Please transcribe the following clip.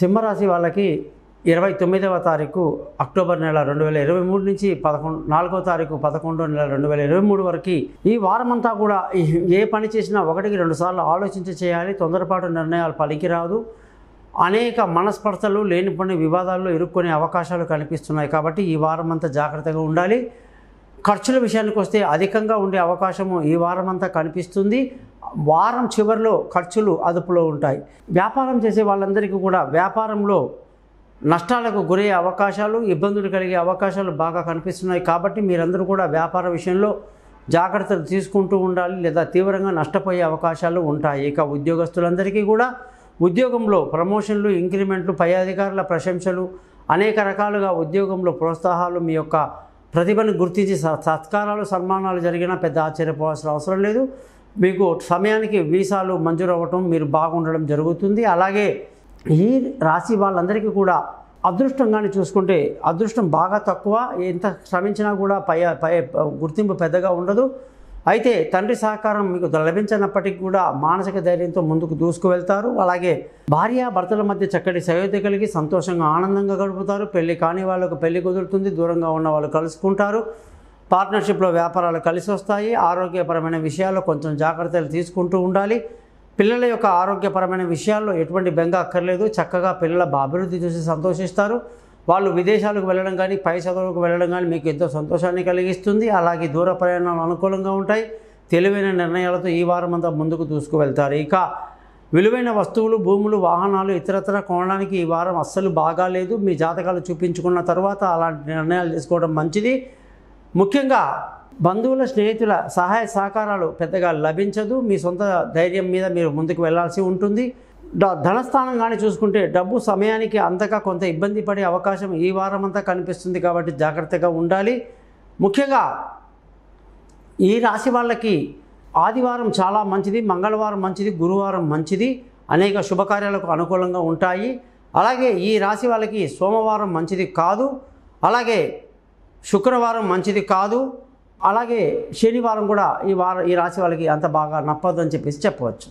సింహరాశి వాళ్ళకి ఇరవై తొమ్మిదవ తారీఖు అక్టోబర్ నెల రెండు వేల ఇరవై మూడు నుంచి పదకొండు నాలుగవ తారీఖు పదకొండో నెల రెండు వేల ఇరవై మూడు వరకు ఈ వారమంతా కూడా ఏ పని చేసినా ఒకటికి రెండు సార్లు ఆలోచించి చేయాలి తొందరపాటు నిర్ణయాలు పలికిరాదు అనేక మనస్పర్ధలు పని వివాదాల్లో ఇరుక్కునే అవకాశాలు కనిపిస్తున్నాయి కాబట్టి ఈ వారమంతా జాగ్రత్తగా ఉండాలి ఖర్చుల విషయానికి వస్తే అధికంగా ఉండే అవకాశము ఈ వారమంతా కనిపిస్తుంది వారం చివరిలో ఖర్చులు అదుపులో ఉంటాయి వ్యాపారం చేసే వాళ్ళందరికీ కూడా వ్యాపారంలో నష్టాలకు గురయ్యే అవకాశాలు ఇబ్బందులు కలిగే అవకాశాలు బాగా కనిపిస్తున్నాయి కాబట్టి మీరందరూ కూడా వ్యాపార విషయంలో జాగ్రత్తలు తీసుకుంటూ ఉండాలి లేదా తీవ్రంగా నష్టపోయే అవకాశాలు ఉంటాయి ఇక ఉద్యోగస్తులందరికీ కూడా ఉద్యోగంలో ప్రమోషన్లు ఇంక్రిమెంట్లు పై అధికారుల ప్రశంసలు అనేక రకాలుగా ఉద్యోగంలో ప్రోత్సాహాలు మీ యొక్క ప్రతిభను గుర్తించి సత్కారాలు సన్మానాలు జరిగినా పెద్ద ఆశ్చర్యపోవాల్సిన అవసరం లేదు మీకు సమయానికి వీసాలు మంజూరు అవ్వటం మీరు బాగుండడం జరుగుతుంది అలాగే ఈ రాశి వాళ్ళందరికీ కూడా అదృష్టం కానీ చూసుకుంటే అదృష్టం బాగా తక్కువ ఎంత శ్రమించినా కూడా పై పై గుర్తింపు పెద్దగా ఉండదు అయితే తండ్రి సహకారం మీకు లభించినప్పటికీ కూడా మానసిక ధైర్యంతో ముందుకు దూసుకువెళ్తారు అలాగే భార్య భర్తల మధ్య చక్కటి సయోధ్య కలిగి సంతోషంగా ఆనందంగా గడుపుతారు పెళ్లి కాని వాళ్ళకు పెళ్లి కుదురుతుంది దూరంగా ఉన్న వాళ్ళు కలుసుకుంటారు పార్ట్నర్షిప్లో వ్యాపారాలు కలిసి వస్తాయి ఆరోగ్యపరమైన విషయాల్లో కొంచెం జాగ్రత్తలు తీసుకుంటూ ఉండాలి పిల్లల యొక్క ఆరోగ్యపరమైన విషయాల్లో ఎటువంటి బెంగ అక్కర్లేదు చక్కగా పిల్లల అభివృద్ధి చూసి సంతోషిస్తారు వాళ్ళు విదేశాలకు వెళ్ళడం కానీ పై చదువులకు వెళ్ళడం కానీ మీకు ఎంతో సంతోషాన్ని కలిగిస్తుంది అలాగే దూర ప్రయాణాలు అనుకూలంగా ఉంటాయి తెలివైన నిర్ణయాలతో ఈ వారం అంతా ముందుకు దూసుకువెళ్తారు ఇక విలువైన వస్తువులు భూములు వాహనాలు ఇతరత్ర కొనడానికి ఈ వారం అస్సలు బాగాలేదు మీ జాతకాలు చూపించుకున్న తర్వాత అలాంటి నిర్ణయాలు తీసుకోవడం మంచిది ముఖ్యంగా బంధువుల స్నేహితుల సహాయ సహకారాలు పెద్దగా లభించదు మీ సొంత ధైర్యం మీద మీరు ముందుకు వెళ్లాల్సి ఉంటుంది ధనస్థానం కానీ చూసుకుంటే డబ్బు సమయానికి అంతగా కొంత ఇబ్బంది పడే అవకాశం ఈ వారం అంతా కనిపిస్తుంది కాబట్టి జాగ్రత్తగా ఉండాలి ముఖ్యంగా ఈ రాశి వాళ్ళకి ఆదివారం చాలా మంచిది మంగళవారం మంచిది గురువారం మంచిది అనేక శుభకార్యాలకు అనుకూలంగా ఉంటాయి అలాగే ఈ రాశి వాళ్ళకి సోమవారం మంచిది కాదు అలాగే శుక్రవారం మంచిది కాదు అలాగే శనివారం కూడా ఈ వారం ఈ రాశి వాళ్ళకి అంత బాగా నప్పదు అని చెప్పేసి చెప్పవచ్చు